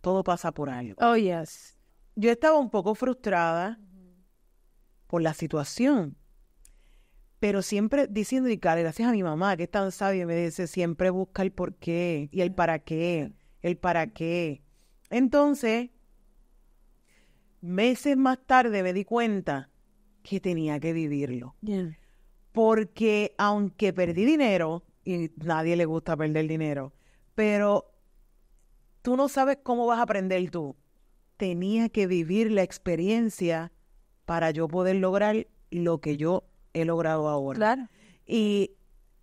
todo pasa por algo. Oh, yes yo estaba un poco frustrada por la situación, pero siempre diciendo, y gracias a mi mamá, que es tan sabia, me dice, siempre busca el por qué y el para qué, el para qué. Entonces, meses más tarde me di cuenta que tenía que vivirlo. Porque aunque perdí dinero, y nadie le gusta perder dinero, pero tú no sabes cómo vas a aprender tú tenía que vivir la experiencia para yo poder lograr lo que yo he logrado ahora. Claro. Y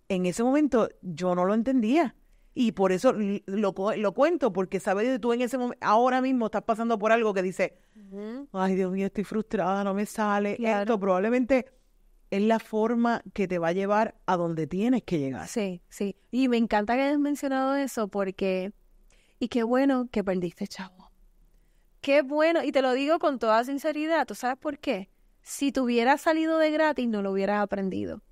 en ese momento yo no lo entendía. Y por eso lo, cuento, porque sabes que tú en ese momento, ahora mismo estás pasando por algo que dice, ay Dios mío, estoy frustrada, no me sale. Esto probablemente es la forma que te va a llevar a donde tienes que llegar.
Sí, sí. Y me encanta que hayas mencionado eso porque, y qué bueno que perdiste, chavo. Qué bueno, y te lo digo con toda sinceridad, ¿tú sabes por qué? Si te hubiera salido de gratis, no lo hubieras aprendido.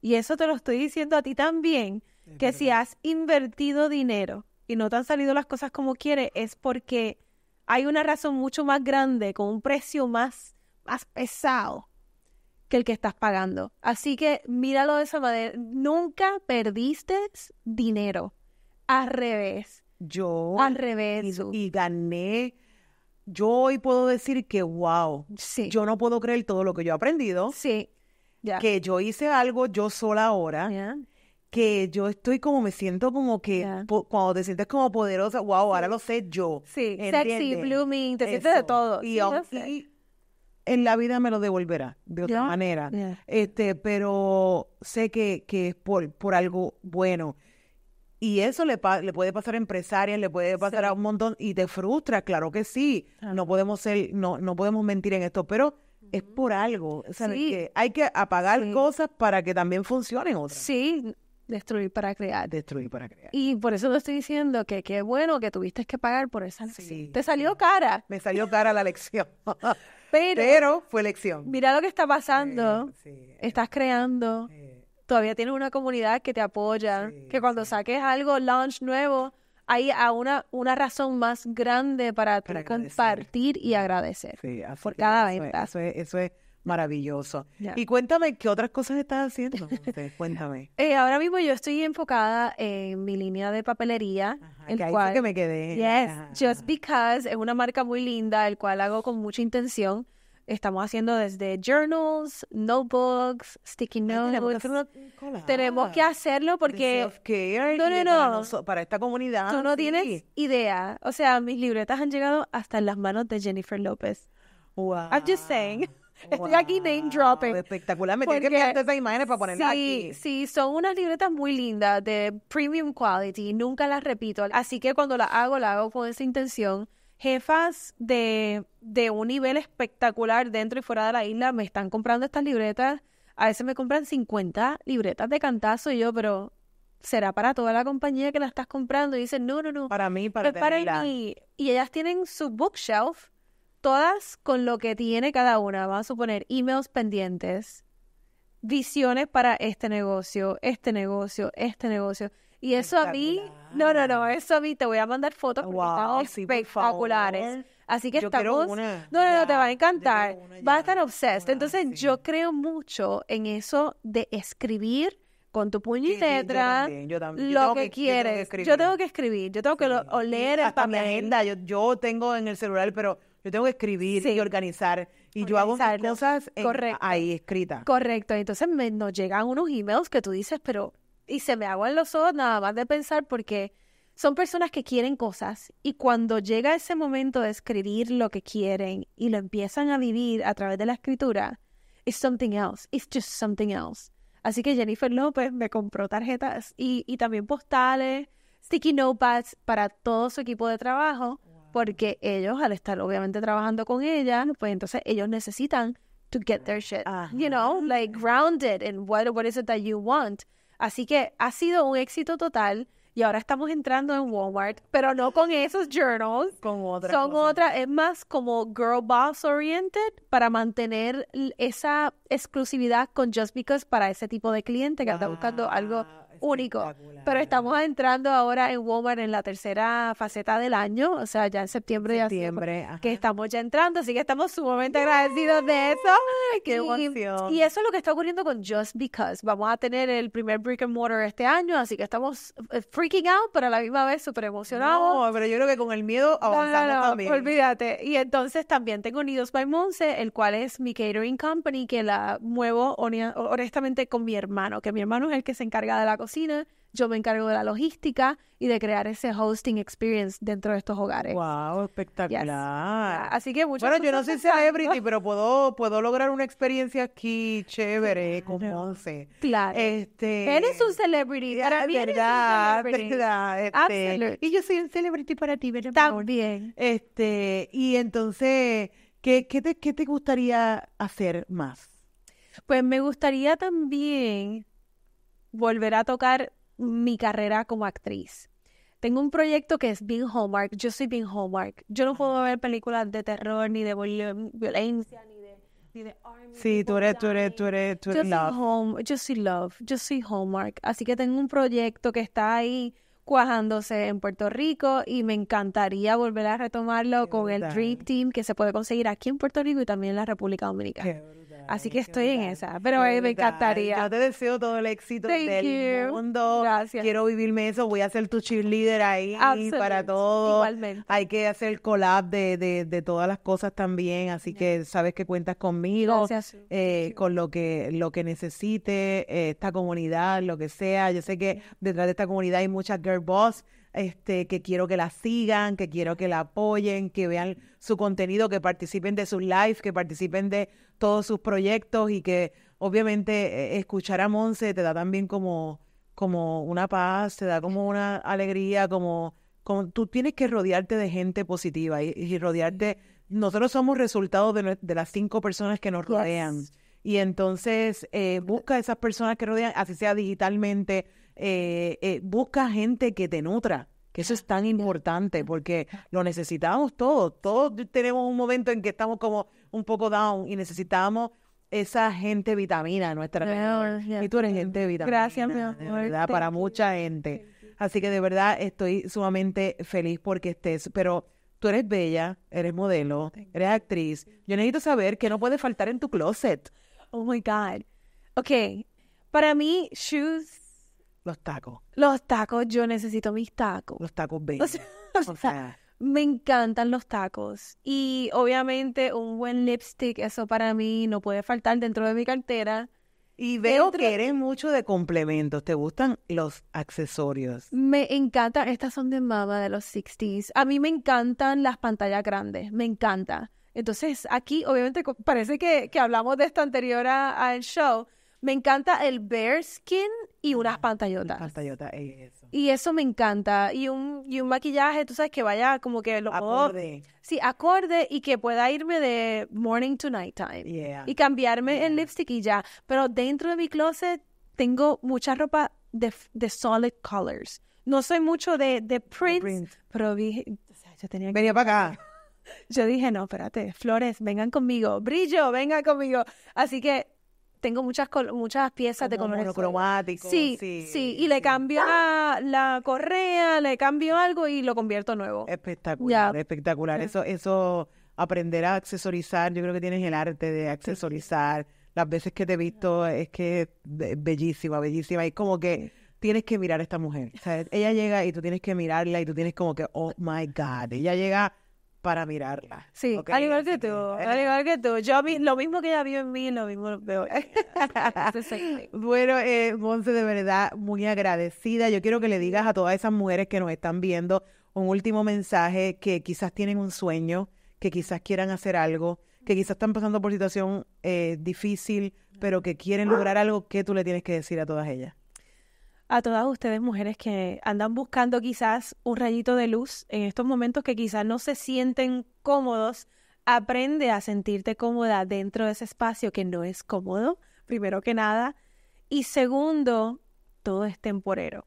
Y eso te lo estoy diciendo a ti también, que si has invertido dinero y no te han salido las cosas como quieres, es porque hay una razón mucho más grande, con un precio más, más pesado que el que estás pagando. Así que míralo de esa manera. Nunca perdiste dinero. Al revés
yo... Al revés. Y, gané. Yo hoy puedo decir que, wow, sí. yo no puedo creer todo lo que yo he aprendido. Sí. Que yo hice algo yo sola ahora. Que yo estoy como, me siento como que, cuando te sientes como poderosa, wow, ahora lo sé yo.
Sí, sexy, blooming, te sientes de todo. Y,
en la vida me lo devolverá, de otra manera. Este, pero sé que, que es por, por algo bueno. Y eso le, le puede pasar a empresarias, le puede pasar a un montón y te frustra, claro que sí. No podemos ser, no, no podemos mentir en esto, pero es por algo. hay que apagar cosas para que también funcionen otras. Sí, destruir para crear. Destruir para crear.
Y por eso te estoy diciendo que qué bueno que tuviste que pagar por esa Te salió cara.
Me salió cara la lección.
Pero, Pero, fue lección. Mira lo que está pasando. Estás creando todavía tienes una comunidad que te apoya, que cuando saques algo, launch nuevo, hay a una, una razón más grande para, compartir y agradecer
sí, por cada eso Es, eso, es, maravilloso. Y cuéntame, ¿qué otras cosas estás haciendo? cuéntame.
Eh, ahora mismo yo estoy enfocada en mi línea de papelería. el cual, que me quedé. Yes, Just Because es una marca muy linda, el cual hago con mucha intención. Estamos haciendo desde journals, notebooks, sticky notes. Tenemos que, hacerlo porque... No, no, no. Para, esta comunidad. Tú no tienes idea. O sea, mis libretas han llegado hasta en las manos de Jennifer López.
Wow. I'm just saying. Estoy aquí name dropping. Espectacular, me tiene que esas imágenes para ponerlas sí, aquí.
Sí, son unas libretas muy lindas, de premium quality, nunca las repito. Así que cuando las hago, las hago con esa intención jefas de, de un nivel espectacular dentro y fuera de la isla me están comprando estas libretas. A veces me compran 50 libretas de cantazo y yo, pero será para toda la compañía que la estás comprando. Y dicen, no,
no, no. Para mí, para, para mí.
Y ellas tienen su bookshelf, todas con lo que tiene cada una. Vamos a suponer emails pendientes, visiones para este negocio, este negocio, este negocio. Y eso a mí, no, no, no, eso a mí te voy a mandar fotos wow, espectaculares. Así que estamos. no, no, no, te va a encantar. Va a estar obsessed. Entonces, yo creo mucho en eso de
escribir con tu puño y letra lo que, quieres. Yo tengo que escribir, yo tengo que, leer Hasta mi agenda, yo, tengo en el celular, pero yo tengo que escribir y organizar. Y yo hago cosas ahí escritas.
Correcto. Entonces, me, nos llegan unos emails que tú dices, pero y se me aguan los ojos nada más de pensar porque son personas que quieren cosas y cuando llega ese momento de escribir lo que quieren y lo empiezan a vivir a través de la escritura, it's something else, it's just something else. Así que Jennifer López me compró tarjetas y, también postales, sticky notepads para todo su equipo de trabajo, porque ellos al estar obviamente trabajando con ella, pues entonces ellos necesitan to get their shit, you know, like grounded in what, what is it that you want. Así que ha sido un éxito total. Y ahora estamos entrando en Walmart, pero no con esos journals. Con otras. Son otras, es más como girl boss oriented para mantener esa exclusividad con Just Because para ese tipo de cliente que está ah, buscando algo único. Pero estamos entrando ahora en Walmart en la tercera faceta del año, o sea, ya en septiembre, septiembre ya. que estamos ya entrando, así que estamos sumamente agradecidos de eso. Qué emoción! y, eso es lo que está ocurriendo con Just Because. Vamos a tener el primer Brick and Mortar este año, así que estamos eh, freaking out, pero a la misma vez súper emocionados. No, pero yo creo que con el miedo avanzamos también. Olvídate. Y entonces también tengo Unidos by Monse, el cual es mi catering company, que la muevo honestamente con mi hermano, que mi hermano es el que se encarga de la cocina yo me encargo de la logística y de crear ese hosting experience dentro de estos hogares. Wow, espectacular.
Así que muchas Bueno, yo no soy celebrity, pero puedo, puedo lograr una experiencia aquí chévere como con Claro. Este, eres un celebrity. Eh, para ah, mí verdad, eres verdad. Este, y yo soy un celebrity para ti, ¿verdad? También. Este, y entonces, qué, te, ¿qué te gustaría hacer más? Pues me gustaría también
volver a tocar mi carrera como actriz. Tengo un proyecto que es Being Hallmark. Yo soy Being Hallmark. Yo no puedo ver películas de terror, ni de violencia,
ni de, ni Sí, tú eres, tú eres, tú eres, tú yo love.
yo soy love, yo soy Hallmark. Así que tengo un proyecto que está ahí cuajándose en Puerto Rico y me encantaría volver a retomarlo con el Dream Team que se puede conseguir aquí en Puerto Rico y también en la República Dominicana. Así que estoy en esa, pero me, encantaría. Yo te deseo
todo el éxito del mundo. Gracias. Quiero vivirme eso, voy a ser tu cheerleader ahí para todo. Igualmente. Hay que hacer el collab de, de, todas las cosas también, así que sabes que cuentas conmigo, eh, con lo que, lo que necesite eh, esta comunidad, lo que sea. Yo sé que detrás de esta comunidad hay muchas girl boss este, que quiero que la sigan, que quiero que la apoyen, que vean su contenido, que participen de sus lives, que participen de todos sus proyectos y que obviamente e, escuchar a Monse te da también como, como una paz, te da como una alegría, como, como tú tienes que rodearte de gente positiva y, rodearte, nosotros somos resultado de, las cinco personas que nos rodean. Y entonces busca eh, busca esas personas que rodean, así sea digitalmente, eh, eh, busca gente que te nutra, que eso es tan importante porque lo necesitamos todos. Todos tenemos un momento en que estamos como un poco down y necesitamos esa gente vitamina nuestra. Y tú eres gente vitamina. Gracias, mi amor. para mucha gente. Así que de verdad estoy sumamente feliz porque estés, pero tú eres bella, eres modelo, eres actriz. Yo necesito saber que no puede faltar en tu closet. Oh my God. Ok. Para
mí, shoes los tacos. Los tacos, yo necesito mis tacos. Los
tacos bellos.
O sea, me encantan los tacos. Y obviamente un buen lipstick, eso para mí no puede faltar dentro de mi cartera.
Y veo que eres mucho de complementos. ¿Te gustan los accesorios?
Me encantan. Estas son de mama de los 60s. A mí me encantan las pantallas grandes. Me encanta. Entonces, aquí, obviamente, parece que, que hablamos de esto anterior al show me encanta el bear skin y unas pantallotas. Pantallotas, eso. Y eso me encanta. Y un, y un maquillaje, tú sabes, que vaya como que lo acorde. sí, acorde y que pueda irme de morning to nighttime. Yeah. Y cambiarme el lipstick y ya. Pero dentro de mi closet tengo mucha ropa de, solid colors. No soy mucho de, de prints, print. pero yo tenía que... Venía para acá. Yo dije, no, espérate, flores, vengan conmigo, brillo, vengan conmigo. Así que tengo muchas muchas piezas de color. monocromático, Sí, sí, Y le cambio la, correa, le cambio algo y
lo convierto nuevo. Espectacular, espectacular. Eso, eso, aprender a accesorizar, yo creo que tienes el arte de accesorizar. Las veces que te he visto es que es bellísima, bellísima. Y como que tienes que mirar a esta mujer. ella llega y tú tienes que mirarla y tú tienes como que, oh my God. Ella llega para mirarla. Sí, al igual que tú, al
igual que tú. Yo lo mismo que ella vio en mí, lo mismo veo.
bueno, eh, Monse, de verdad, muy agradecida. Yo quiero que le digas a todas esas mujeres que nos están viendo un último mensaje, que quizás tienen un sueño, que quizás quieran hacer algo, que quizás están pasando por situación eh, difícil, pero que quieren lograr algo, ¿qué tú le tienes que decir a todas ellas?
a todas ustedes mujeres que andan buscando quizás un rayito de luz en estos momentos que quizás no se sienten cómodos. Aprende a sentirte cómoda dentro de ese espacio que no es cómodo, primero que nada. Y segundo, todo es temporero.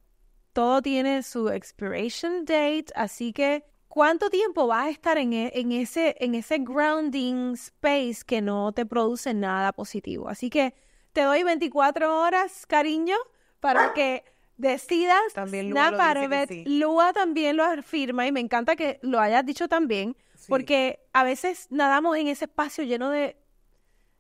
Todo tiene su expiration date, así que ¿cuánto tiempo vas a estar en, e, en, ese, en ese grounding space que no te produce nada positivo? Así que te doy 24 horas, cariño, para que decidas. También Lua Lua también lo afirma y me encanta que lo hayas dicho también, porque a veces nadamos en ese espacio lleno de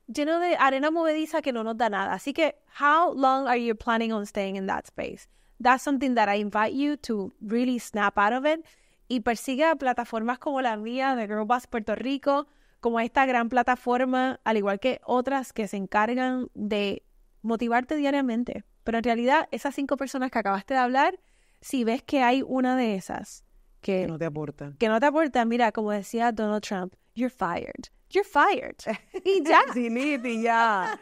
lleno de arena movediza que no nos da nada. Así que, how long are you planning on staying in that space? That's something that I invite you to really snap out of it y persiga plataformas como la mía de Girl Puerto Rico, como esta gran plataforma, al igual que otras que se encargan de motivarte diariamente. Pero en realidad, esas cinco personas que acabaste de hablar, si ves que hay una de esas
que, no te aporta,
que no te aporta, mira, como decía Donald Trump, you're fired, you're fired.
Y ya. ya.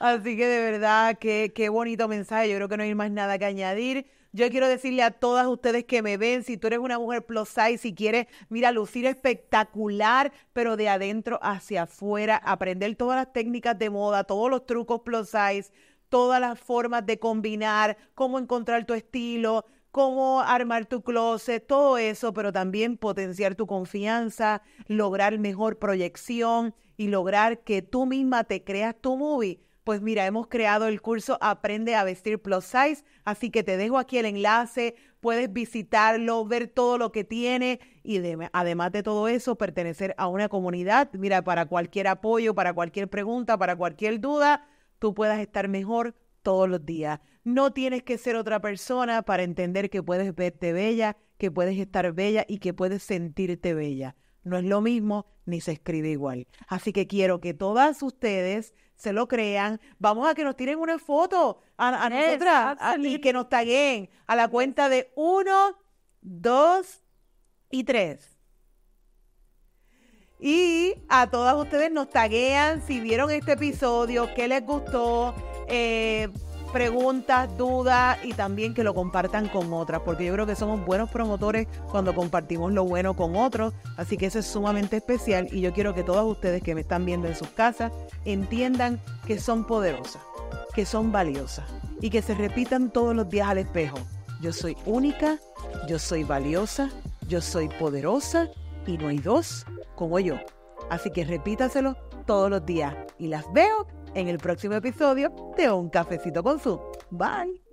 Así que de verdad, qué, qué bonito mensaje. Yo creo que no hay más nada que añadir. Yo quiero decirle a todas ustedes que me ven, si tú eres una mujer plus size, si quieres, mira, lucir espectacular, pero de adentro hacia afuera, aprender todas las técnicas de moda, todos los trucos plus size, todas las formas de combinar, cómo encontrar tu estilo, cómo armar tu closet, todo eso, pero también potenciar tu confianza, lograr mejor proyección y lograr que tú misma te creas tu movie. Pues mira, hemos creado el curso Aprende a vestir plus size, así que te dejo aquí el enlace, puedes visitarlo, ver todo lo que tiene y además de todo eso, pertenecer a una comunidad. Mira, para cualquier apoyo, para cualquier pregunta, para cualquier duda, tú puedas estar mejor todos los días. No tienes que ser otra persona para entender que puedes verte bella, que puedes estar bella y que puedes sentirte bella. No es lo mismo ni se escribe igual. Así que quiero que todas ustedes se lo crean. Vamos a que nos tiren una foto a, nosotras y que nos taguen a la cuenta de uno, dos y tres. Y a todas ustedes nos taguean si vieron este episodio, qué les gustó, eh, preguntas, dudas y también que lo compartan con otras, porque yo creo que somos buenos promotores cuando compartimos lo bueno con otros, así que eso es sumamente especial y yo quiero que todas ustedes que me están viendo en sus casas entiendan que son poderosas, que son valiosas y que se repitan todos los días al espejo. Yo soy única, yo soy valiosa, yo soy poderosa y no hay dos como yo. Así que repítaselo todos los días y las veo en el próximo episodio de Un Cafecito con zoom, Bye.